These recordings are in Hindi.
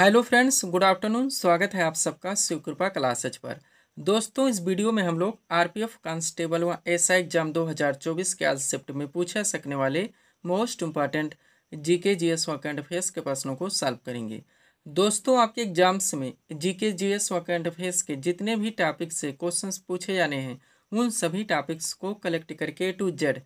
हेलो फ्रेंड्स गुड आफ्टरनून स्वागत है आप सबका शिवकृपा क्लासेज पर दोस्तों इस वीडियो में हम लोग आरपीएफ कांस्टेबल व एसआई एग्जाम 2024 के आज शिफ्ट में पूछा सकने वाले मोस्ट इम्पॉर्टेंट जीके जीएस व करंट अफेयर्स के प्रश्नों को सॉल्व करेंगे दोस्तों आपके एग्जाम्स में जीके जीएस व करंट अफेयर्स के जितने भी टॉपिक से क्वेश्चन पूछे जाने हैं उन सभी टॉपिक्स को कलेक्ट करके टू जेड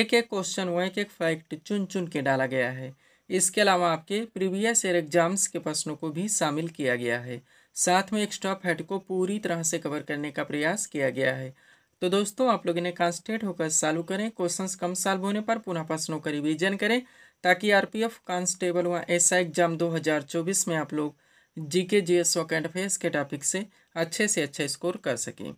एक एक क्वेश्चन व एक एक फैक्ट चुन चुन के डाला गया है इसके अलावा आपके प्रीवियस ईयर एग्जाम्स के प्रश्नों को भी शामिल किया गया है साथ में एक्स्ट्रा फैट को पूरी तरह से कवर करने का प्रयास किया गया है तो दोस्तों आप लोग इन्हें कॉन्स्टेंट होकर सॉल्व करें क्वेश्चंस कम सॉल्व होने पर पुनः प्रश्नों का रिविजन करें ताकि आरपीएफ कांस्टेबल व एस एग्जाम 2024 में आप लोग GK GS S current affairs के टॉपिक से अच्छे से अच्छे स्कोर कर सकें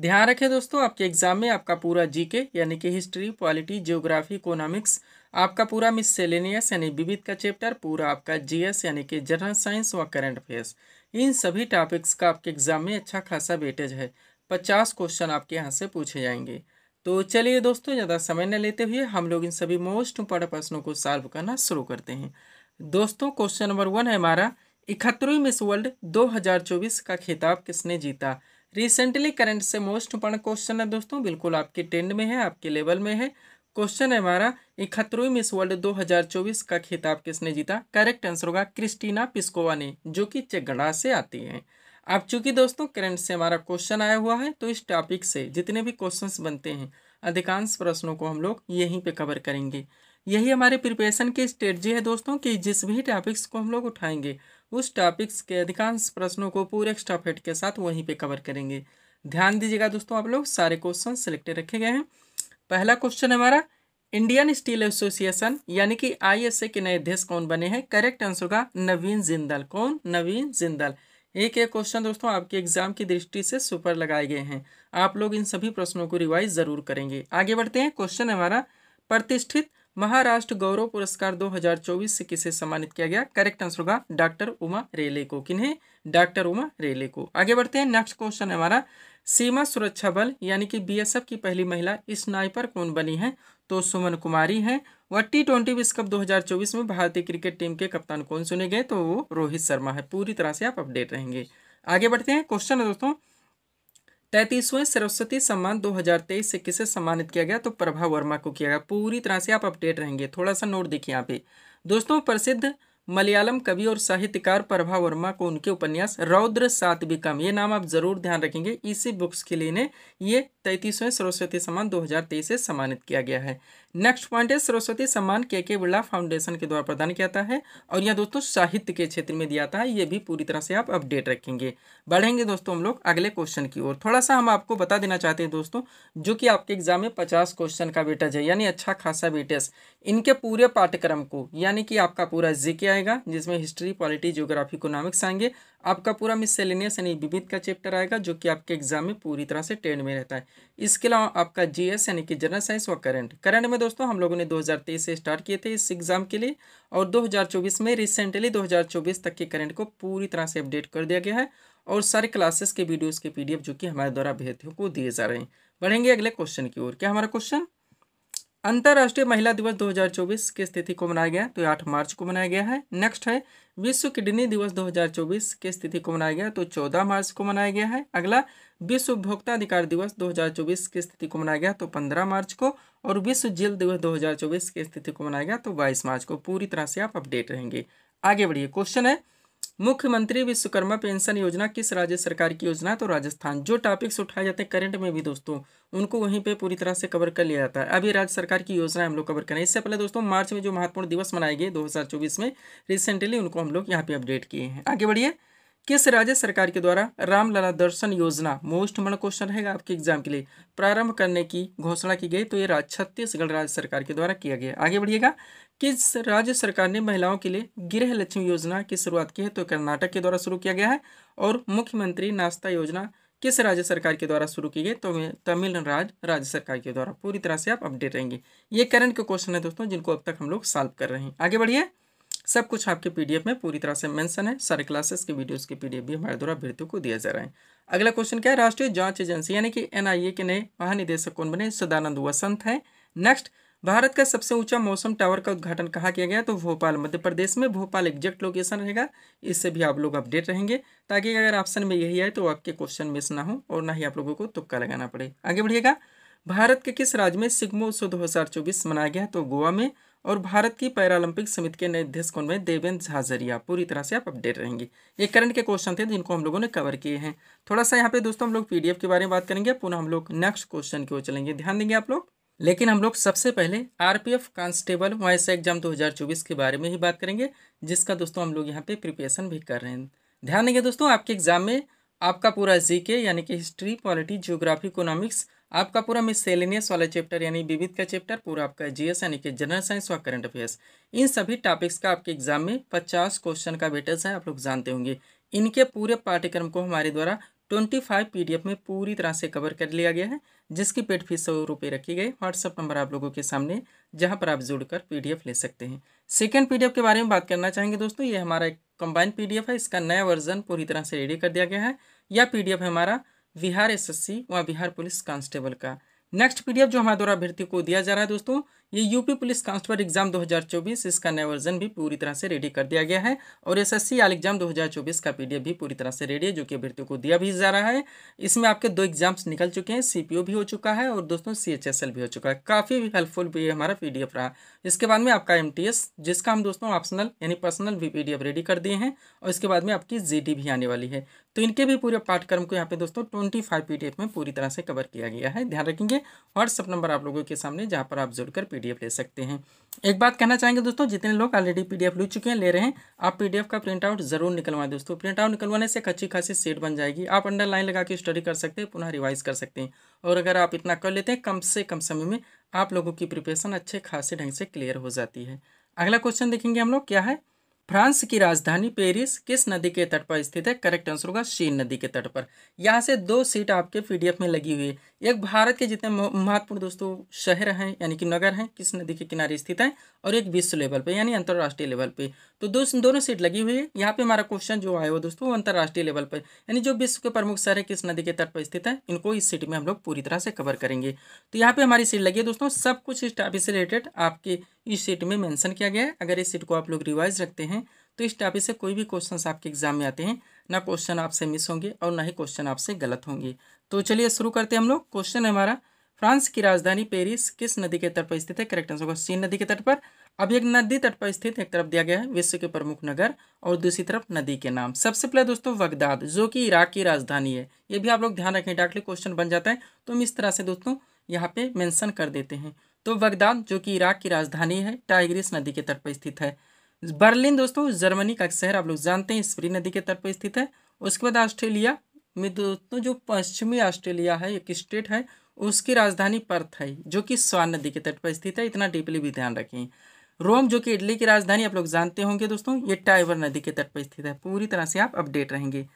ध्यान रखें दोस्तों आपके एग्जाम में आपका पूरा जी यानी कि हिस्ट्री पॉलिटी जियोग्राफी इकोनॉमिक्स आपका पूरा मिससेलेनियस यानी विविध का चैप्टर पूरा आपका जीएस यानी कि जनरल साइंस व करंट अफेयर्स इन सभी टॉपिक्स का आपके एग्जाम में अच्छा खासा वेटेज है पचास क्वेश्चन आपके यहाँ से पूछे जाएंगे तो चलिए दोस्तों ज़्यादा समय न लेते हुए हम लोग इन सभी मोस्ट इम्पॉर्टेंट प्रश्नों को सॉल्व करना शुरू करते हैं दोस्तों क्वेश्चन नंबर वन है हमारा इकहत्तरवीं मिस वर्ल्ड 2024 का खिताब किसने जीता रिसेंटली करंट से मोस्ट इम्पॉर्टेंट क्वेश्चन है दोस्तों बिल्कुल आपके टेंड में है आपके लेवल में है क्वेश्चन है हमारा इकहत्तरवीं मिस वर्ल्ड 2024 का खिताब किसने जीता करेक्ट आंसर होगा क्रिस्टीना पिस्कोवा ने जो कि चेगड़ा से आती हैं अब चूंकि दोस्तों करंट से हमारा क्वेश्चन आया हुआ है तो इस टॉपिक से जितने भी क्वेश्चंस बनते हैं अधिकांश प्रश्नों को हम लोग यहीं पे कवर करेंगे यही हमारे प्रिपरेशन की स्ट्रेटजी है दोस्तों कि जिस भी टॉपिक्स को हम लोग उठाएंगे उस टॉपिक्स के अधिकांश प्रश्नों को पूरे एक्स्ट्रा फेट के साथ वहीं पे कवर करेंगे ध्यान दीजिएगा दोस्तों आप लोग सारे क्वेश्चन सिलेक्टेड रखे गए हैं पहला क्वेश्चन हमारा इंडियन स्टील एसोसिएशन यानी कि आईएसए के नए अध्यक्ष कौन बने हैं करेक्ट आंसर का नवीन जिंदल कौन नवीन जिंदल एक एक क्वेश्चन दोस्तों आपके एग्जाम की दृष्टि से सुपर लगाए गए हैं आप लोग इन सभी प्रश्नों को रिवाइज जरूर करेंगे आगे बढ़ते हैं क्वेश्चन हमारा प्रतिष्ठित महाराष्ट्र गौरव पुरस्कार 2024 से किसे सम्मानित किया गया करेक्ट आंसर होगा डॉक्टर उमा रेले को किन्हें डॉक्टर उमा रेले को आगे बढ़ते हैं नेक्स्ट क्वेश्चन है हमारा सीमा सुरक्षा बल यानी कि बीएसएफ की पहली महिला स्नाइपर कौन बनी है तो सुमन कुमारी है वह टी ट्वेंटी विश्व कप दो में भारतीय क्रिकेट टीम के कप्तान कौन सुने गए तो वो रोहित शर्मा है पूरी तरह से आप अपडेट रहेंगे आगे बढ़ते हैं क्वेश्चन है दोस्तों तैतीसवें सरस्वती सम्मान 2023 से किसे सम्मानित किया गया तो प्रभा वर्मा को किया गया पूरी तरह से आप अपडेट रहेंगे थोड़ा सा नोट देखिए यहाँ पे दोस्तों प्रसिद्ध मलयालम कवि और साहित्यकार प्रभा वर्मा को उनके उपन्यास रौद्र सातविकम ये नाम आप जरूर ध्यान रखेंगे इसी बुक्स के लिए ने ये तैतीसवें सरस्वती सम्मान 2023 से सम्मानित किया गया है नेक्स्ट पॉइंट है सरस्वती सम्मान के के बिरला फाउंडेशन के द्वारा प्रदान किया जाता है और यह दोस्तों साहित्य के क्षेत्र में दिया जाता है ये भी पूरी तरह से आप अपडेट रखेंगे बढ़ेंगे दोस्तों हम लोग अगले क्वेश्चन की ओर थोड़ा सा हम आपको बता देना चाहते हैं दोस्तों जो कि आपके एग्जाम में पचास क्वेश्चन का वेटेज है यानी अच्छा खासा वेटेज इनके पूरे पाठ्यक्रम को यानी कि आपका पूरा जिके आएगा जिसमें हिस्ट्री पॉलिटी जियोग्राफी इकोनॉमिक्स आएंगे आपका पूरा मिससेलेनियस यानी विविध का चैप्टर आएगा जो कि आपके एग्जाम में पूरी तरह से ट्रेंड में रहता है इसके अलावा आपका जीएस यानी कि जनरल साइंस व करंट करंट में दोस्तों हम लोगों ने 2023 से स्टार्ट किए थे इस एग्जाम के लिए और 2024 में रिसेंटली 2024 तक के करंट को पूरी तरह से अपडेट कर दिया गया है और सारे क्लासेस के वीडियोज़ के पी जो कि हमारे द्वारा अभ्यर्थियों को दिए जा रहे हैं बढ़ेंगे अगले क्वेश्चन की ओर क्या हमारा क्वेश्चन अंतर्राष्ट्रीय महिला दिवस 2024 की स्थिति को मनाया गया तो आठ मार्च को मनाया गया है नेक्स्ट है विश्व किडनी दिवस 2024 की स्थिति को मनाया गया तो 14 मार्च को मनाया गया है अगला विश्व उपभोक्ता अधिकार दिवस 2024 की स्थिति को मनाया गया तो 15 मार्च को और विश्व जेल दिवस 2024 की स्थिति को मनाया गया तो 22 मार्च को पूरी तरह से आप अपडेट रहेंगे आगे बढ़िए क्वेश्चन है मुख्यमंत्री विश्वकर्मा पेंशन योजना किस राज्य सरकार की योजना है तो राजस्थान जो टॉपिक्स उठाए जाते हैं करंट में भी दोस्तों उनको वहीं पे पूरी तरह से कवर कर लिया जाता है अभी राज्य सरकार की योजना हम लोग कवर करें इससे पहले दोस्तों मार्च में जो महत्वपूर्ण दिवस मनाए गए दो में रिसेंटली उनको हम लोग यहाँ पे अपडेट किए हैं आगे बढ़िए किस राज्य सरकार के द्वारा रामलला दर्शन योजना मोस्ट मन क्वेश्चन रहेगा आपके एग्जाम के लिए प्रारंभ करने की घोषणा की गई तो ये राज्य छत्तीसगढ़ राज्य सरकार के द्वारा किया गया आगे बढ़िएगा किस राज्य सरकार ने महिलाओं के लिए गृह लक्ष्मी योजना की शुरुआत की है तो कर्नाटक के द्वारा शुरू किया गया है और मुख्यमंत्री नाश्ता योजना किस राज्य सरकार के द्वारा शुरू की गई तो तमिलनाडु राज्य सरकार के द्वारा पूरी तरह से आप अपडेट रहेंगे ये करंट के क्वेश्चन है दोस्तों जिनको अब तक हम लोग सॉल्व कर रहे हैं आगे बढ़िए सब कुछ आपके पीडीएफ में पूरी तरह से मेंशन है सारे क्लासेस के वीडियोस के पीडीएफ भी हमारे द्वारा अभ्यर्थियों को दिया जा रहा है अगला क्वेश्चन क्या है राष्ट्रीय जांच एजेंसी यानी कि एनआईए के नए महानिदेशक कौन बने सदानंद वसंत है नेक्स्ट भारत का सबसे ऊंचा मौसम टावर का उद्घाटन कहा किया गया तो भोपाल मध्य प्रदेश में भोपाल एग्जैक्ट लोकेशन रहेगा इससे भी आप लोग अपडेट रहेंगे ताकि अगर ऑप्शन में यही आए तो आपके क्वेश्चन मिस ना हो और ना ही आप लोगों को तुक्का लगाना पड़े आगे बढ़िएगा भारत के किस राज्य में सिग्मो उत्सव दो मनाया गया तो गोवा में और भारत की पैरालंपिक समिति के नए अध्यक्ष कौन बने देवेंद्र झाजरिया पूरी तरह से आप अपडेट रहेंगे ये करंट के क्वेश्चन थे जिनको हम लोगों ने कवर किए हैं थोड़ा सा यहाँ पे दोस्तों हम लोग पीडीएफ के बारे में बात करेंगे पुनः हम लोग नेक्स्ट क्वेश्चन की ओर चलेंगे ध्यान देंगे आप लोग लेकिन हम लोग सबसे पहले आरपीएफ कांस्टेबल वाइस एग्जाम चौबीस के बारे में ही बात करेंगे जिसका दोस्तों हम लोग यहाँ पे प्रिपरेशन भी कर रहे हैं ध्यान देंगे दोस्तों आपके एग्जाम में आपका पूरा जी के यानी कि हिस्ट्री पॉलिटी जियोग्राफी इकोनॉमिक्स आपका पूरा मिससेलेनियस वाला चैप्टर यानी विविध का चैप्टर पूरा आपका जीएस यानी कि जनरल साइंस व करंट अफेयर्स इन सभी टॉपिक्स का आपके एग्जाम में पचास क्वेश्चन का वेटेज है आप लोग जानते होंगे इनके पूरे पाठ्यक्रम को हमारे द्वारा ट्वेंटी फाइव पी में पूरी तरह से कवर कर लिया गया है जिसकी पेड फीस सौ रुपये रखी गई व्हाट्सअप नंबर आप लोगों के सामने जहाँ पर आप जुड़कर पीडीएफ ले सकते हैं सेकेंड पी के बारे में बात करना चाहेंगे दोस्तों ये हमारा एक कंबाइंड पीडीएफ है इसका नया वर्जन पूरी तरह से रेडी कर दिया गया है यह पी हमारा बिहार एसएससी व बिहार पुलिस कांस्टेबल का नेक्स्ट पीडीएफ जो हमारे द्वारा अभ्यर्थी को दिया जा रहा है दोस्तों ये यूपी पुलिस कांस्टेबल एग्जाम 2024 इसका नया वर्जन भी पूरी तरह से रेडी कर दिया गया है और एस एस एग्जाम 2024 का पीडीएफ भी पूरी तरह से रेडी है जो कि अभ्यर्थियों को दिया भी जा रहा है इसमें आपके दो एग्जाम्स निकल चुके हैं सीपीओ भी हो चुका है और दोस्तों सी भी हो चुका है काफ़ी हेल्पफुल भी हमारा पी रहा इसके बाद में आपका एम जिसका हम दोस्तों ऑप्शनल यानी पर्सनल भी पी रेडी कर दिए हैं और इसके बाद में आपकी जी भी आने वाली है तो इनके भी पूरे पाठ्यक्रम को यहाँ पे दोस्तों ट्वेंटी फाइव में पूरी तरह से कवर किया गया है ध्यान रखेंगे व्हाट्सअप नंबर आप लोगों के सामने जहाँ पर आप जुड़कर पी पीडीएफ ले सकते हैं एक बात कहना चाहेंगे दोस्तों जितने लोग ऑलरेडी पीडीएफ ले चुके हैं ले रहे हैं आप पीडीएफ का प्रिंट आउट जरूर निकलवाएं दोस्तों प्रिंट आउट निकलवाने से एक अच्छी खासी सेट बन जाएगी आप अंडरलाइन लगा के स्टडी कर सकते हैं पुनः रिवाइज कर सकते हैं और अगर आप इतना कर लेते हैं कम से कम समय में आप लोगों की प्रिपरेशन अच्छे खासे ढंग से क्लियर हो जाती है अगला क्वेश्चन देखेंगे हम लोग क्या है फ्रांस की राजधानी पेरिस किस नदी के तट पर स्थित है करेक्ट आंसर होगा शीन नदी के तट पर यहाँ से दो सीट आपके पीडीएफ में लगी हुई है एक भारत के जितने महत्वपूर्ण दोस्तों शहर हैं यानी कि नगर हैं किस नदी के किनारे स्थित हैं और एक विश्व लेवल पे यानी अंतर्राष्ट्रीय लेवल पे तो दो दोनों सीट लगी हुई है यहाँ पे हमारा क्वेश्चन जो आया हुआ दोस्तों अंतर्राष्ट्रीय लेवल पर यानी जो विश्व के प्रमुख शहर है किस नदी के तट पर स्थित है इनको इस सीट में हम लोग पूरी तरह से कवर करेंगे तो यहाँ पे हमारी सीट लगी है दोस्तों सब कुछ इस टॉपिक से रिलेटेड आपके इस सीट में मैंसन किया गया है अगर इस सीट को आप लोग रिवाइज रखते हैं तो इस टॉपिक से कोई भी क्वेश्चन आपके एग्जाम में आते हैं ना क्वेश्चन आपसे मिस होंगे और ना ही क्वेश्चन आपसे गलत होंगे तो चलिए शुरू करते हैं हम लोग क्वेश्चन है हमारा फ्रांस की राजधानी पेरिस किस नदी के तट पर स्थित है करेक्ट आंसर होगा सीन नदी के तट पर अब एक नदी तट पर स्थित एक तरफ दिया गया है विश्व के प्रमुख नगर और दूसरी तरफ नदी के नाम सबसे पहले दोस्तों बगदाद जो कि इराक की राजधानी है ये भी आप लोग ध्यान रखें डायरेक्टली क्वेश्चन बन जाता है तो हम इस तरह से दोस्तों यहाँ पे मेंशन कर देते हैं तो बगदाद जो कि इराक की राजधानी है टाइग्रिस नदी के तट पर स्थित है बर्लिन दोस्तों जर्मनी का शहर आप लोग जानते हैं स्प्री नदी के तट पर स्थित है उसके बाद ऑस्ट्रेलिया में दोस्तों जो पश्चिमी ऑस्ट्रेलिया है एक स्टेट है उसकी राजधानी पर्थ है जो कि स्वान नदी के तट पर स्थित है इतना डीपली भी ध्यान रखें रोम जो कि इटली की राजधानी आप लोग जानते होंगे दोस्तों ये टाइवर नदी के तट पर स्थित है पूरी तरह से आप अपडेट रहेंगे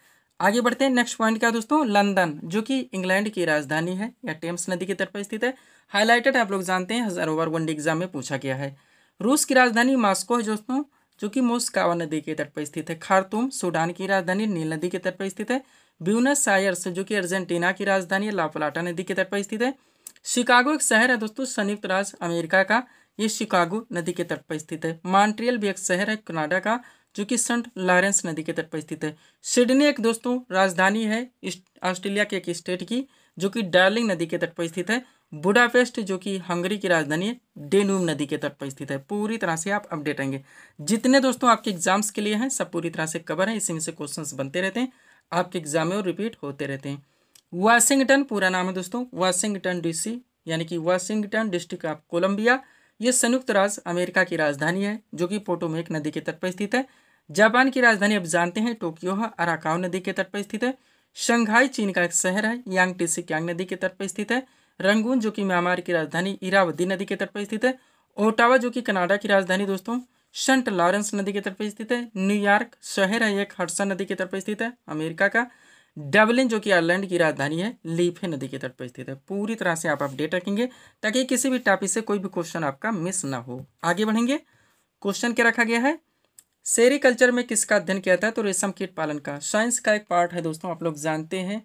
आगे बढ़ते हैं नेक्स्ट पॉइंट क्या दोस्तों लंदन जो कि इंग्लैंड की राजधानी है या टेम्स नदी के तट पर स्थित है हाईलाइटेड आप लोग जानते हैं हज़ार ओवर वनडे एग्जाम में पूछा गया है रूस की राजधानी मॉस्को है दोस्तों जो कि मोस्कावा नदी के तट पर स्थित है खारतूम सूडान की राजधानी नील नदी के तट पर स्थित है ब्यूनस आयर्स जो कि अर्जेंटीना की राजधानी लापलाटा नदी के तट पर स्थित है शिकागो एक शहर है दोस्तों संयुक्त राज्य अमेरिका का ये शिकागो नदी के तट पर स्थित है मॉन्ट्रियल भी एक शहर है कनाडा का जो कि सेंट लॉरेंस नदी के तट पर स्थित है सिडनी एक दोस्तों राजधानी है ऑस्ट्रेलिया के एक स्टेट की जो कि डार्लिंग नदी के तट पर स्थित है बुडापेस्ट जो कि हंगरी की राजधानी है डेनूम नदी के तट पर स्थित है पूरी तरह से आप अपडेट रहेंगे जितने दोस्तों आपके एग्जाम्स के लिए हैं सब पूरी तरह से कवर है इसी में से क्वेश्चन बनते रहते हैं आपके एग्जाम में और रिपीट होते रहते हैं वाशिंगटन पूरा नाम है दोस्तों वाशिंगटन डीसी यानी कि वाशिंगटन डिस्ट्रिक्ट ऑफ कोलंबिया ये संयुक्त राज्य अमेरिका की राजधानी है जो कि पोटोमेक नदी के तट पर स्थित है जापान की राजधानी अब जानते हैं टोक्यो है अराकाव नदी के तट पर स्थित है शंघाई चीन का एक शहर है यांग टीसी नदी के तट पर स्थित है रंगून जो कि म्यांमार की राजधानी इरावदी नदी के तट पर स्थित है ओटावा जो कि कनाडा की राजधानी दोस्तों सेंट लॉरेंस नदी के तट पर स्थित है न्यूयॉर्क शहर है एक हडसन नदी के तट पर स्थित है अमेरिका का डबलिन जो कि आयरलैंड की राजधानी है लीफे नदी के तट पर स्थित है पूरी तरह से आप अपडेट रखेंगे ताकि किसी भी टॉपिक से कोई भी क्वेश्चन आपका मिस ना हो आगे बढ़ेंगे क्वेश्चन क्या रखा गया है सेरिकल्चर में किसका अध्ययन किया था तो रेशम कीट पालन का साइंस का एक पार्ट है दोस्तों आप लोग जानते हैं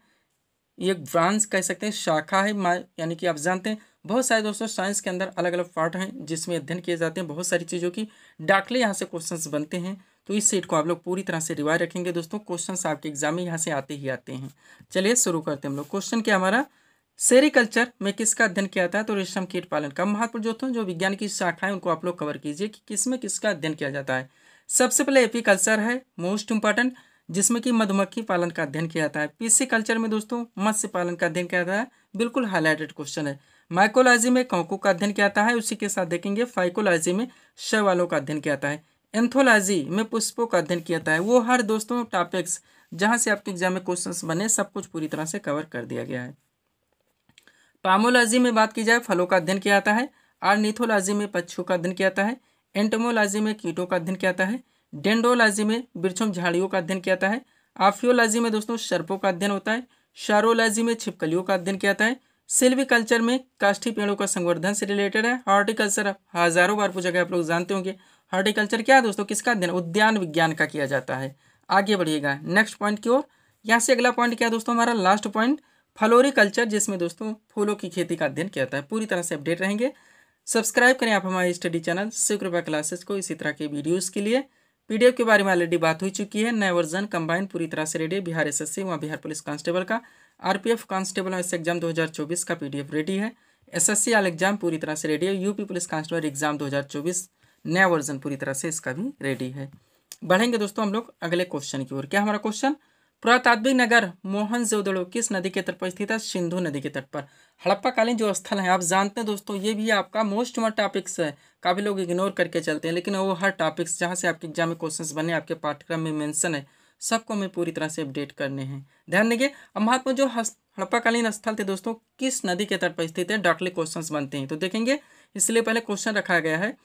ये ब्रांच कह सकते हैं शाखा है यानी कि आप जानते हैं बहुत सारे दोस्तों साइंस के अंदर अलग अलग पार्ट हैं जिसमें अध्ययन किए जाते हैं बहुत सारी चीज़ों की डाकले यहाँ से क्वेश्चंस बनते हैं तो इस सीट को आप लोग पूरी तरह से रिवाइज रखेंगे दोस्तों क्वेश्चन आपके एग्जाम में यहाँ से आते ही आते हैं चलिए शुरू करते हैं हम लोग क्वेश्चन क्या हमारा सेरिकल्चर में किसका अध्ययन किया जाता है तो रेशम कीट पालन का महत्व जो जो विज्ञान की शाखाएं उनको आप लोग कवर कीजिए कि किसमें किसका अध्ययन किया जाता है सबसे पहले एपीकल्चर है मोस्ट इंपॉर्टेंट जिसमें कि मधुमक्खी पालन का अध्ययन किया जाता है पीसी कल्चर में दोस्तों मत्स्य पालन का अध्ययन किया जाता है बिल्कुल हाईलाइटेड क्वेश्चन है माइकोलॉजी में कौकों का अध्ययन किया जाता है उसी के साथ देखेंगे फाइकोलॉजी में शैवालों का अध्ययन किया जाता है एंथोलॉजी में पुष्पों का अध्ययन किया जाता है वो हर दोस्तों टॉपिक्स जहाँ से आपके एग्जाम में क्वेश्चंस बने सब कुछ पूरी तरह से कवर कर दिया गया है पामोलॉजी में बात की जाए फलों का अध्ययन किया जाता है आर्निथोलॉजी में पक्षियों का अध्ययन किया जाता है एंटमोलॉजी में कीटों का अध्ययन किया जाता है डेंडोलॉजी में वृक्षों झाड़ियों का अध्ययन किया जाता है आफियोलॉजी में दोस्तों सर्पों का अध्ययन होता है शारोलॉजी में छिपकलियों का अध्ययन किया जाता है सिल्विकल्चर में काष्ठी पेड़ों का संवर्धन से रिलेटेड है हॉर्टिकल्चर हज़ारों बार पूछा गया आप लोग जानते होंगे हॉर्टिकल्चर क्या है दोस्तों किसका अध्ययन उद्यान विज्ञान का किया जाता है आगे बढ़िएगा नेक्स्ट पॉइंट की ओर यहाँ से अगला पॉइंट क्या है दोस्तों हमारा लास्ट पॉइंट फ्लोरिकल्चर जिसमें दोस्तों फूलों की खेती का अध्ययन किया जाता है पूरी तरह से अपडेट रहेंगे सब्सक्राइब करें आप हमारे स्टडी चैनल शिव कृपा क्लासेस को इसी तरह के वीडियोज़ के लिए पी के बारे में ऑलरेडी बात हो चुकी है नए वर्जन कंबाइंड पूरी तरह से ready Bihar S S Bihar police constable का R P F constable S exam 2024 का पीडीएफ रेडी है एसएससी एस एग्जाम पूरी तरह से रेडी है यूपी पुलिस कांस्टेबल एग्जाम 2024 नया वर्जन पूरी तरह से इसका भी रेडी है बढ़ेंगे दोस्तों हम लोग अगले क्वेश्चन की ओर क्या हमारा क्वेश्चन पुरातात्विक नगर मोहन जोदड़ो किस नदी के तट पर स्थित है सिंधु नदी के तट पर हड़प्पा कालीन जो स्थल है आप जानते हैं दोस्तों ये भी आपका मोस्ट मोर टॉपिक्स है काफ़ी लोग इग्नोर करके चलते हैं लेकिन वो हर टॉपिक्स जहाँ से आपके एग्जाम में क्वेश्चंस बने आपके पाठ्यक्रम में मेंशन है सबको हमें पूरी तरह से अपडेट करने हैं ध्यान देंगे अब महात्मा जो हड़प्पाकालीन स्थल थे दोस्तों किस नदी के तट पर स्थित है डॉक्टली क्वेश्चन बनते हैं तो देखेंगे इसलिए पहले क्वेश्चन रखा गया है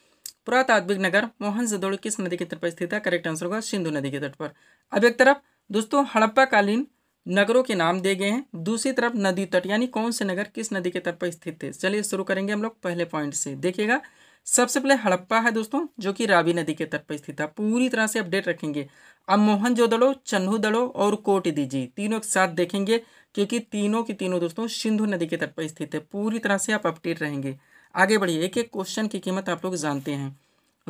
पुरातात्विक नगर मोहनजोदड़ो किस नदी के तट पर स्थित है करेक्ट आंसर होगा सिंधु नदी के तट पर अब एक तरफ दोस्तों हड़प्पा कालीन नगरों के नाम दिए गए हैं दूसरी तरफ नदी तट यानी कौन से नगर किस नदी के तट पर स्थित थे चलिए शुरू करेंगे हम लोग पहले पॉइंट से देखिएगा सबसे पहले हड़प्पा है दोस्तों जो कि रावी नदी के तट पर स्थित था पूरी तरह से अपडेट रखेंगे अब मोहनजोदड़ो दड़ो और कोट दीजिए तीनों एक साथ देखेंगे क्योंकि तीनों की तीनों दोस्तों सिंधु नदी के तट पर स्थित है पूरी तरह से आप अपडेट रहेंगे आगे बढ़िए एक एक क्वेश्चन की कीमत आप लोग जानते हैं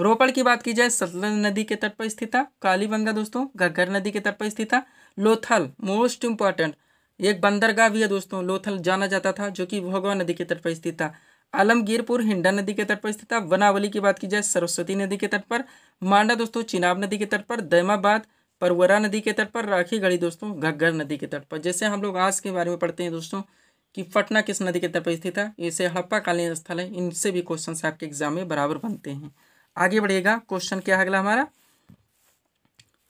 रोपड़ की बात की जाए सतलज नदी के तट पर स्थित है कालीबंगा दोस्तों घग्घर नदी के तट पर स्थित था लोथल मोस्ट इंपॉर्टेंट एक बंदरगाह भी है दोस्तों लोथल जाना जाता था जो कि भोगवा नदी के तट पर स्थित था आलमगीरपुर हिंडा नदी के तट पर स्थित था वनावली की बात की जाए सरस्वती नदी के तट पर मांडा दोस्तों चिनाब नदी के तट पर दैमाबाद परवरा नदी के तट पर राखी गढ़ी दोस्तों घग्घर नदी के तट पर जैसे हम लोग आज के बारे में पढ़ते हैं दोस्तों कि पटना किस नदी के तट पर स्थित है इसे हड़प्पा कालीन स्थल है इनसे भी क्वेश्चन आपके एग्जाम में बराबर बनते हैं आगे बढ़िएगा क्वेश्चन क्या है अगला हमारा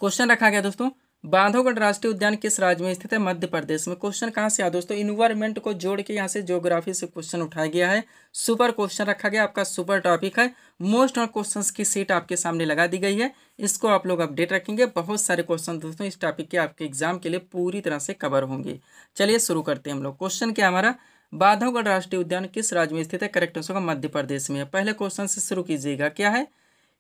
क्वेश्चन रखा गया दोस्तों बांधवगढ़ राष्ट्रीय उद्यान किस राज्य में स्थित है मध्य प्रदेश में क्वेश्चन कहाँ से आ दोस्तों इन्वायरमेंट को जोड़ के यहाँ से ज्योग्राफी से क्वेश्चन उठाया गया है सुपर क्वेश्चन रखा गया आपका सुपर टॉपिक है मोस्ट ऑफ क्वेश्चंस की सीट आपके सामने लगा दी गई है इसको आप लोग अपडेट रखेंगे बहुत सारे क्वेश्चन दोस्तों इस टॉपिक के आपके एग्जाम के लिए पूरी तरह से कवर होंगे चलिए शुरू करते हैं हम लोग क्वेश्चन क्या हमारा बांधवगढ़ राष्ट्रीय उद्यान किस राज्य में स्थित है करेक्ट आंसर का मध्य प्रदेश में है पहले क्वेश्चन से शुरू कीजिएगा क्या है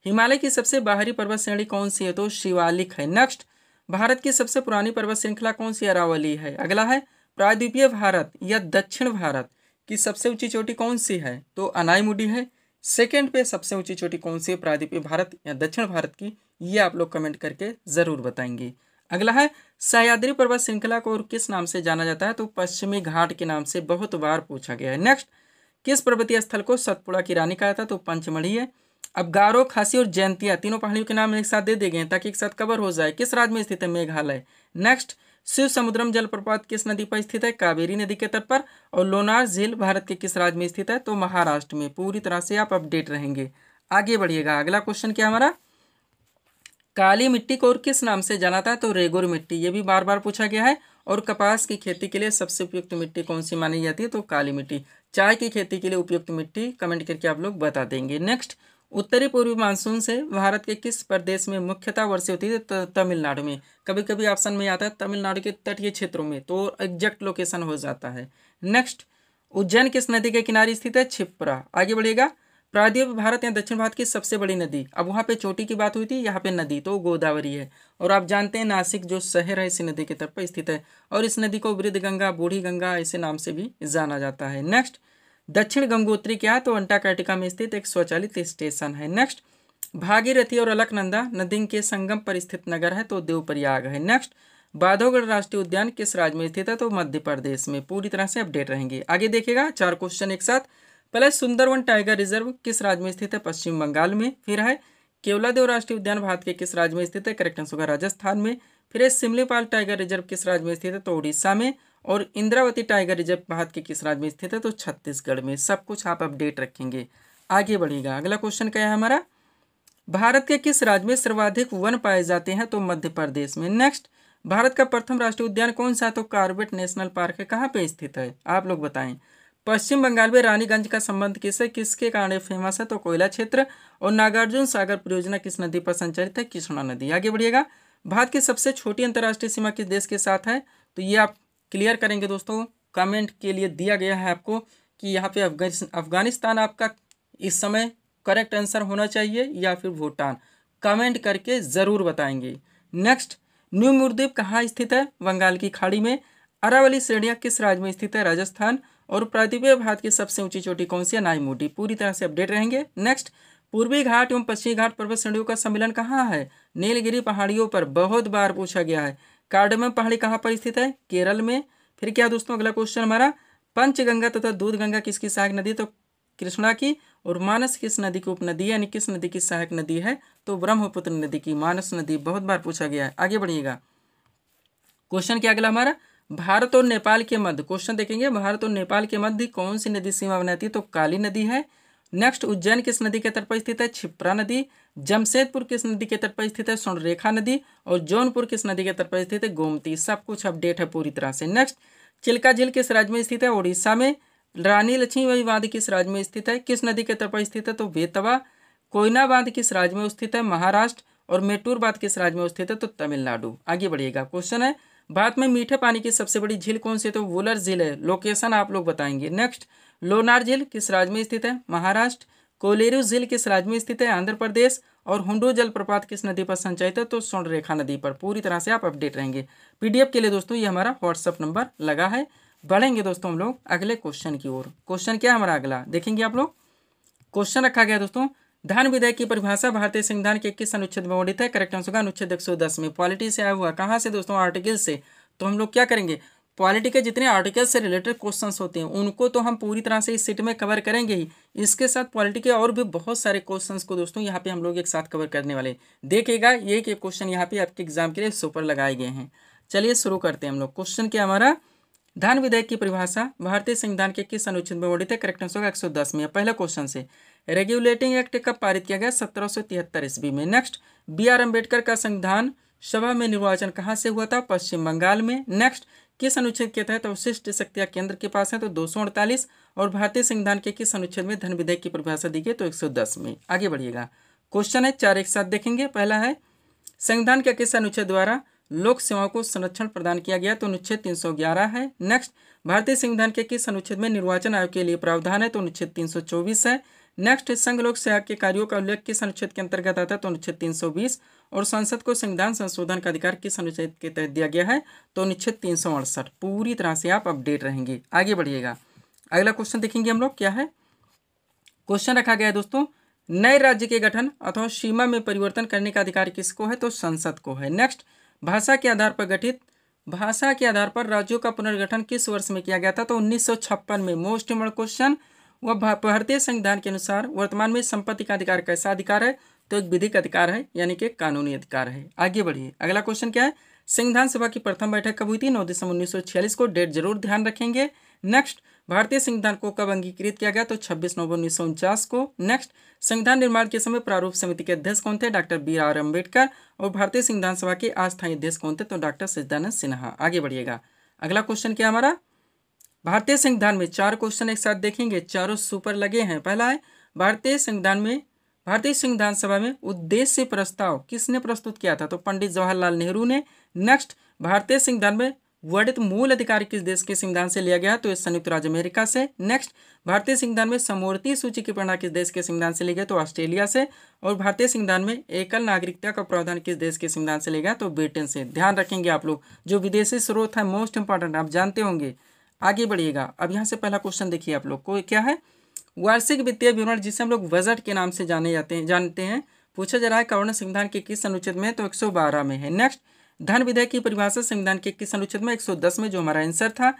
हिमालय की सबसे बाहरी पर्वत श्रेणी कौन सी है तो शिवालिक है नेक्स्ट भारत की सबसे पुरानी पर्वत श्रृंखला कौन सी अरावली है अगला है प्रायद्वीपीय भारत या दक्षिण भारत की सबसे ऊंची चोटी कौन सी है तो अनाईमुडी है सेकेंड पे सबसे ऊंची चोटी कौन सी है प्रायद्वीपीय भारत या दक्षिण भारत की ये आप लोग कमेंट करके ज़रूर बताएंगे अगला है सहयाद्री पर्वत श्रृंखला को और किस नाम से जाना जाता है तो पश्चिमी घाट के नाम से बहुत बार पूछा गया है नेक्स्ट किस पर्वतीय स्थल को सतपुड़ा की रानी कहा था तो पंचमढ़ी है अब गारो खासी और जयंतिया तीनों पहाड़ियों के नाम एक साथ दे दिए गए ताकि एक साथ कवर हो जाए किस राज्य में स्थित है मेघालय नेक्स्ट शिव समुद्रम जलप्रपात किस नदी पर स्थित है कावेरी नदी के तट पर और लोनार झील भारत के किस राज्य में स्थित है तो महाराष्ट्र में पूरी तरह से आप अपडेट रहेंगे आगे बढ़िएगा अगला क्वेश्चन क्या हमारा काली मिट्टी को और किस नाम से जाना था तो रेगुर मिट्टी ये भी बार बार पूछा गया है और कपास की खेती के लिए सबसे उपयुक्त मिट्टी कौन सी मानी जाती है तो काली मिट्टी चाय की खेती के लिए उपयुक्त मिट्टी कमेंट करके आप लोग बता देंगे नेक्स्ट उत्तरी पूर्वी मानसून से भारत के किस प्रदेश में मुख्यतः वर्षा होती है तमिलनाडु में कभी कभी ऑप्शन में आता है तमिलनाडु के तटीय क्षेत्रों में तो एग्जैक्ट लोकेशन हो जाता है नेक्स्ट उज्जैन किस नदी के किनारे स्थित है छिपरा आगे बढ़ेगा प्रायद्वीप भारत या दक्षिण भारत की सबसे बड़ी नदी अब वहाँ पे चोटी की बात हुई थी यहाँ पे नदी तो गोदावरी है और आप जानते हैं नासिक जो शहर है इसी नदी के तट पर स्थित है और इस नदी को वृद्ध गंगा बूढ़ी गंगा ऐसे नाम से भी जाना जाता है नेक्स्ट दक्षिण गंगोत्री क्या है तो अंटार्कटिका में स्थित एक स्वचालित स्टेशन है नेक्स्ट भागीरथी और अलकनंदा नदी के संगम पर स्थित नगर है तो देवप्रयाग है नेक्स्ट बाधवगढ़ राष्ट्रीय उद्यान किस राज्य में स्थित है तो मध्य प्रदेश में पूरी तरह से अपडेट रहेंगे आगे देखिएगा चार क्वेश्चन एक साथ पहले सुंदरवन टाइगर रिजर्व किस राज्य में स्थित है पश्चिम बंगाल में फिर है केवलादेव राष्ट्रीय उद्यान भारत के किस राज्य में स्थित है करेक्ट आंसर होगा राजस्थान में फिर है सिमलीपाल टाइगर रिजर्व किस राज्य में स्थित है तो उड़ीसा में और इंद्रावती टाइगर रिजर्व भारत के किस राज्य में स्थित है तो छत्तीसगढ़ में सब कुछ आप अपडेट रखेंगे आगे बढ़िएगा अगला क्वेश्चन क्या है हमारा भारत के किस राज्य में सर्वाधिक वन पाए जाते हैं तो मध्य प्रदेश में नेक्स्ट भारत का प्रथम राष्ट्रीय उद्यान कौन सा है तो कार्बेट नेशनल पार्क है कहाँ पे स्थित है आप लोग बताएं पश्चिम बंगाल में रानीगंज का संबंध किससे किसके कारण फेमस है तो कोयला क्षेत्र और नागार्जुन सागर परियोजना किस नदी पर संचालित है किशोना नदी आगे बढ़िएगा भारत की सबसे छोटी अंतर्राष्ट्रीय सीमा किस देश के साथ है तो ये आप क्लियर करेंगे दोस्तों कमेंट के लिए दिया गया है आपको कि यहाँ पे अफगानिस्तान आपका इस समय करेक्ट आंसर होना चाहिए या फिर भूटान कमेंट करके ज़रूर बताएंगे नेक्स्ट न्यू मुरद्वीप कहाँ स्थित है बंगाल की खाड़ी में अरावली श्रेणिया किस राज्य में स्थित है राजस्थान और प्रादीपीय भारत की सबसे ऊंची चोटी कौन सी है नाईमोटी पूरी तरह से अपडेट रहेंगे नेक्स्ट पूर्वी घाट एवं पश्चिमी घाट पर्वत श्रेणियों का सम्मेलन कहाँ है नीलगिरी पहाड़ियों पर बहुत बार पूछा गया है कार्डमम पहाड़ी कहाँ पर स्थित है केरल में फिर क्या दोस्तों अगला क्वेश्चन हमारा पंचगंगा तथा दूध गंगा किसकी सहायक नदी तो कृष्णा की और मानस किस नदी की उपनदी है यानी किस नदी की सहायक नदी है तो ब्रह्मपुत्र नदी की मानस नदी बहुत बार पूछा गया है आगे बढ़िएगा क्वेश्चन क्या अगला हमारा भारत और नेपाल के मध्य क्वेश्चन देखेंगे भारत और नेपाल के मध्य कौन सी नदी सीमा बनाती है तो काली नदी है नेक्स्ट उज्जैन किस नदी के तट पर स्थित है छिप्रा नदी जमशेदपुर किस नदी के तट पर स्थित है स्वर्णरेखा नदी और जौनपुर किस नदी के तट पर स्थित है गोमती सब कुछ अपडेट है पूरी तरह से नेक्स्ट चिल्का झील किस राज्य में स्थित है उड़ीसा में रानी लक्ष्मीबाई बांध किस राज्य में स्थित है किस नदी के तट पर स्थित है तो बेतवा कोयना बांध किस राज्य में स्थित है महाराष्ट्र और मेटूर बांध किस राज्य में स्थित है तो तमिलनाडु आगे बढ़िएगा क्वेश्चन है भारत में मीठे पानी की सबसे बड़ी झील कौन सी है तो वुलर झील है लोकेशन आप लोग बताएंगे नेक्स्ट लोनार झील किस राज्य में स्थित है महाराष्ट्र कोलेरू झील किस राज्य में स्थित है आंध्र प्रदेश और हुडू जलप्रपात किस नदी पर संचयित है तो स्वर्णरेखा नदी पर पूरी तरह से आप अपडेट रहेंगे पीडीएफ के लिए दोस्तों ये हमारा व्हाट्सअप नंबर लगा है बढ़ेंगे दोस्तों हम लोग अगले क्वेश्चन की ओर क्वेश्चन क्या हमारा अगला देखेंगे आप लोग क्वेश्चन रखा गया दोस्तों धन विधेयक की परिभाषा भारतीय संविधान के किस अनुच्छेद में वर्णित है करेक्ट आंसर का अनुच्छेद एक में पॉलिटी से आया हुआ कहाँ से दोस्तों आर्टिकल से तो हम लोग क्या करेंगे पॉलिटी के जितने आर्टिकल से रिलेटेड क्वेश्चंस होते हैं उनको तो हम पूरी तरह से इस सीट में कवर करेंगे ही इसके साथ पॉलिटी के और भी बहुत सारे क्वेश्चंस को दोस्तों यहाँ पे हम लोग एक साथ कवर करने वाले देखिएगा ये एक क्वेश्चन यहाँ पे आपके एग्जाम के लिए सुपर लगाए गए हैं चलिए शुरू करते हैं हम लोग क्वेश्चन क्या हमारा धान विधेयक की परिभाषा भारतीय संविधान के किस अनुच्छेद में वर्णित है करेक्ट आंसर होगा एक सौ दस में पहला क्वेश्चन से रेगुलेटिंग एक्ट कब पारित किया गया सत्रह सौ तिहत्तर ईस्वी में नेक्स्ट बी आर अम्बेडकर का संविधान सभा में निर्वाचन कहाँ से हुआ था पश्चिम बंगाल में नेक्स्ट किस अनुच्छेद के तहत अवशिष्ट शक्तियाँ केंद्र के पास हैं तो दो और भारतीय संविधान के किस अनुच्छेद में धन विधेयक की परिभाषा दी गई तो एक में आगे बढ़िएगा क्वेश्चन है चार एक साथ देखेंगे पहला है संविधान के किस अनुच्छेद द्वारा लोक सेवाओं को संरक्षण प्रदान किया गया तो अनुच्छेद 311 है नेक्स्ट भारतीय संविधान के किस अनुच्छेद में निर्वाचन आयोग के लिए प्रावधान है तो अनुच्छेद 324 है नेक्स्ट संघ लोक सेवा के कार्यों का उल्लेख किस अनुच्छेद के अंतर्गत आता है तो अनुच्छेद 320 और संसद को संविधान संशोधन का अधिकार किस अनुच्छेद के तहत दिया गया है तो अनुच्छेद तीन सौ अड़सठ पूरी तरह से आप अपडेट रहेंगे आगे बढ़िएगा अगला क्वेश्चन देखेंगे हम लोग क्या है क्वेश्चन रखा गया है दोस्तों नए राज्य के गठन अथवा सीमा में परिवर्तन करने का अधिकार किसको है तो संसद को है नेक्स्ट भाषा के आधार पर गठित भाषा के आधार पर राज्यों का पुनर्गठन किस वर्ष में किया गया था तो उन्नीस में मोस्ट इम्पोर्टेंट क्वेश्चन वह भारतीय संविधान के अनुसार वर्तमान में संपत्ति का अधिकार कैसा अधिकार है तो एक विधिक अधिकार है यानी कि कानूनी अधिकार है आगे बढ़िए अगला क्वेश्चन क्या है संविधान सभा की प्रथम बैठक कब हुई थी नौ दिसंबर उन्नीस को डेट जरूर ध्यान रखेंगे नेक्स्ट भारतीय संविधान को कब अंगीकृत किया गया तो 26 नवंबर उन्नीस को नेक्स्ट संविधान निर्माण के समय प्रारूप समिति के अध्यक्ष कौन थे डॉक्टर बी आर अम्बेडकर और भारतीय संविधान सभा के अस्थायी अध्यक्ष कौन थे तो डॉक्टर सिद्धानंद सिन्हा आगे बढ़िएगा अगला क्वेश्चन क्या हमारा भारतीय संविधान में चार क्वेश्चन एक साथ देखेंगे चारों सुपर लगे हैं पहला है भारतीय संविधान में भारतीय संविधान सभा में उद्देश्य प्रस्ताव किसने प्रस्तुत किया था तो पंडित जवाहरलाल नेहरू ने नेक्स्ट भारतीय संविधान में वर्णित मूल अधिकार किस देश के संविधान से लिया गया तो संयुक्त राज्य अमेरिका से नेक्स्ट भारतीय संविधान में समूर्ति सूची की प्रेरणा किस देश के संविधान से ली गई तो ऑस्ट्रेलिया से और भारतीय संविधान में एकल नागरिकता का प्रावधान किस देश के संविधान से ले गया तो ब्रिटेन से ध्यान रखेंगे आप लोग जो विदेशी स्रोत है मोस्ट इंपॉर्टेंट आप जानते होंगे आगे बढ़िएगा अब यहाँ से पहला क्वेश्चन देखिए आप लोग को क्या है वार्षिक वित्तीय विवरण जिसे हम लोग बजट के नाम से जाने जाते हैं जानते हैं पूछा जा रहा है करुणा संविधान के किस अनुच्छेद में तो 112 में है नेक्स्ट धन विधेयक की परिभाषा संविधान के किस अनुच्छेद में 110 में जो हमारा आंसर था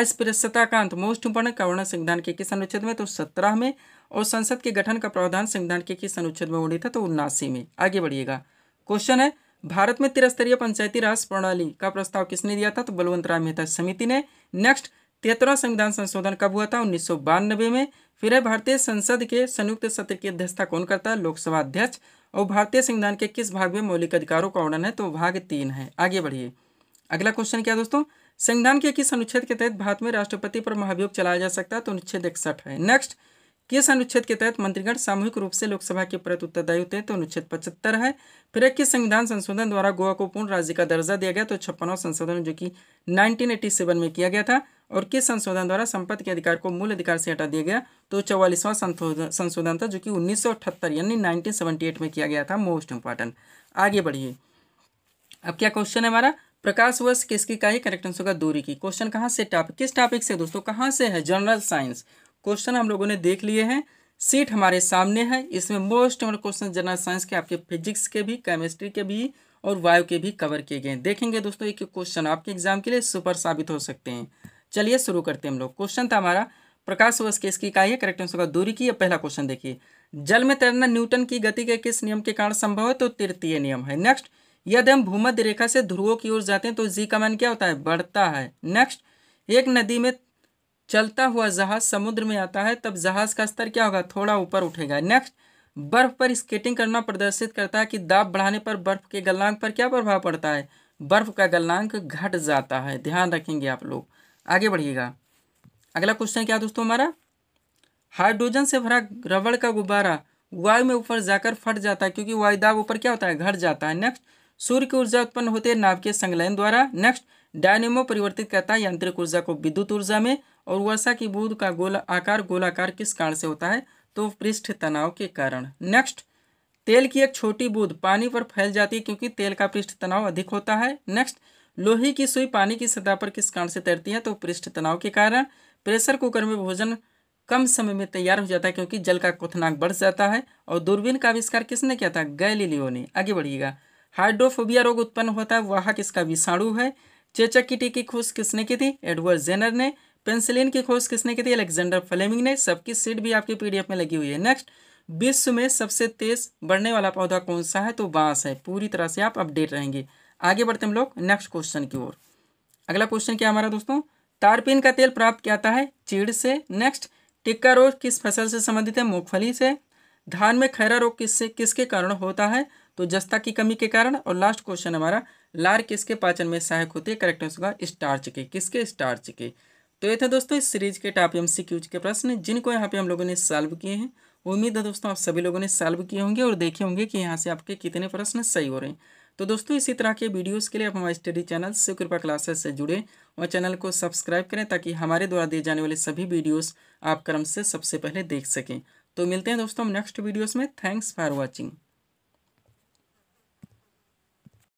अस्पृश्यता का अंत मोस्ट इम्पोर्टेंट करुणा संविधान के किस अनुच्छेद में तो सत्रह में और संसद के गठन का प्रावधान संविधान के किस अनुच्छेद में उड़ी था तो उन्नासी में आगे बढ़िएगा क्वेश्चन है भारत में त्रिस्तरीय पंचायती राज प्रणाली का प्रस्ताव किसने दिया था तो बलवंत राय मेहता समिति ने नेक्स्ट तिहत्तरवा संविधान संशोधन कब हुआ था उन्नीस में फिर है भारतीय संसद के संयुक्त सत्र की अध्यक्षता कौन करता है लोकसभा अध्यक्ष और भारतीय संविधान के किस भाग में मौलिक अधिकारों का वर्णन है तो भाग तीन है आगे बढ़िए अगला क्वेश्चन क्या दोस्तों संविधान के किस अनुच्छेद के तहत भारत में राष्ट्रपति पर महाभियोग चलाया जा सकता है तो अनुच्छेद इकसठ है नेक्स्ट किस अनुच्छेद के तहत मंत्रिगण सामूहिक रूप से लोकसभा के प्रति उत्तरदायी होते हैं तो अनुच्छेद पचहत्तर है फिर एक किस संविधान संशोधन द्वारा गोवा को पूर्ण राज्य का दर्जा दिया गया तो छप्पनवा संशोधन जो कि 1987 में किया गया था और किस संशोधन द्वारा संपत्ति के अधिकार को मूल अधिकार से हटा दिया गया तो चौवालीसवां संशोधन था जो कि उन्नीस यानी 1978 में किया गया था मोस्ट इंपॉर्टेंट आगे बढ़िए अब क्या क्वेश्चन है हमारा प्रकाश वर्ष किसकी का ही करेक्ट आंसर होगा दूरी की क्वेश्चन कहाँ से टॉपिक किस टॉपिक से दोस्तों कहाँ से है जनरल साइंस क्वेश्चन हम लोगों ने देख लिए हैं सीट हमारे सामने है इसमें most important question general science के आपके फिजिक्स के भी केमिस्ट्री के भी और वायु के भी कवर किए गए हैं देखेंगे दोस्तों एक क्वेश्चन आपके एग्जाम के लिए सुपर साबित हो सकते हैं चलिए शुरू करते हैं हम लोग क्वेश्चन था हमारा प्रकाश वर्ष केस की इकाई है करेक्ट आंसर का दूरी की पहला क्वेश्चन देखिए जल में तैरना न्यूटन की गति के किस नियम के कारण संभव है तो तृतीय नियम है नेक्स्ट यदि हम भूमध्य रेखा से ध्रुवों की ओर जाते हैं तो जी का मान क्या होता है बढ़ता है नेक्स्ट एक नदी में चलता हुआ जहाज समुद्र में आता है तब जहाज का स्तर क्या होगा थोड़ा ऊपर उठेगा नेक्स्ट बर्फ पर स्केटिंग करना प्रदर्शित करता है कि दाब बढ़ाने पर बर्फ के गलनांक पर क्या प्रभाव पड़ता है बर्फ का गलनांक घट जाता है ध्यान रखेंगे आप लोग आगे बढ़िएगा अगला क्वेश्चन क्या दोस्तों हमारा हाइड्रोजन से भरा रबड़ का गुब्बारा वायु में ऊपर जाकर फट जाता है क्योंकि वायुदाब ऊपर क्या होता है घट जाता है नेक्स्ट सूर्य की ऊर्जा उत्पन्न होते नाभिकीय संलयन द्वारा नेक्स्ट डायनेमो परिवर्तित करता है यांत्रिक ऊर्जा को विद्युत ऊर्जा में और वर्षा की बूंद का गोला आकार गोलाकार किस कारण से होता है तो पृष्ठ तनाव के कारण नेक्स्ट तेल की एक छोटी बूंद पानी पर फैल जाती है क्योंकि तेल का पृष्ठ तनाव अधिक होता है नेक्स्ट लोहे की सुई पानी की सतह पर किस कारण से तैरती है तो पृष्ठ तनाव के कारण प्रेशर कुकर में भोजन कम समय में तैयार हो जाता है क्योंकि जल का कोथनाक बढ़ जाता है और दूरबीन का आविष्कार किसने किया था गैलीलियो ने आगे बढ़िएगा हाइड्रोफोबिया रोग उत्पन्न होता है वह किसका विषाणु है चेचक कीटी की खोज किसने की थी एडवर्ड जेनर ने पेंसिलिन की खोज किसने की थी अलेक्जेंडर फ्लेमिंग ने सबकी सीट भी आपके पीडीएफ में लगी हुई है नेक्स्ट विश्व में सबसे तेज बढ़ने वाला पौधा कौन सा है तो बांस है पूरी तरह से आप अपडेट रहेंगे आगे बढ़ते हम लोग नेक्स्ट क्वेश्चन की ओर अगला क्वेश्चन क्या हमारा दोस्तों तारपीन का तेल प्राप्त किया जाता है चीड़ से नेक्स्ट टिक्का रोग किस फसल से संबंधित है मूंगफली से धान में खैरा रोग किससे किसके कारण होता है तो जस्ता की कमी के कारण और लास्ट क्वेश्चन हमारा लार किसके पाचन में सहायक होती है करेक्ट आंसर स्टार्च के किसके स्टार्च के तो ये थे दोस्तों इस सीरीज के टॉप एम सी के प्रश्न जिनको यहाँ पे हम लोगों ने सॉल्व किए हैं उम्मीद है दोस्तों आप सभी लोगों ने सॉल्व किए होंगे और देखे होंगे कि यहाँ से आपके कितने प्रश्न सही हो रहे हैं तो दोस्तों इसी तरह के वीडियोस के लिए आप हमारे स्टडी चैनल से कृपा क्लासेस से जुड़े और चैनल को सब्सक्राइब करें ताकि हमारे द्वारा दिए जाने वाले सभी वीडियोस आप क्रम से सबसे पहले देख सकें तो मिलते हैं दोस्तों नेक्स्ट वीडियोस में थैंक्स फॉर वॉचिंग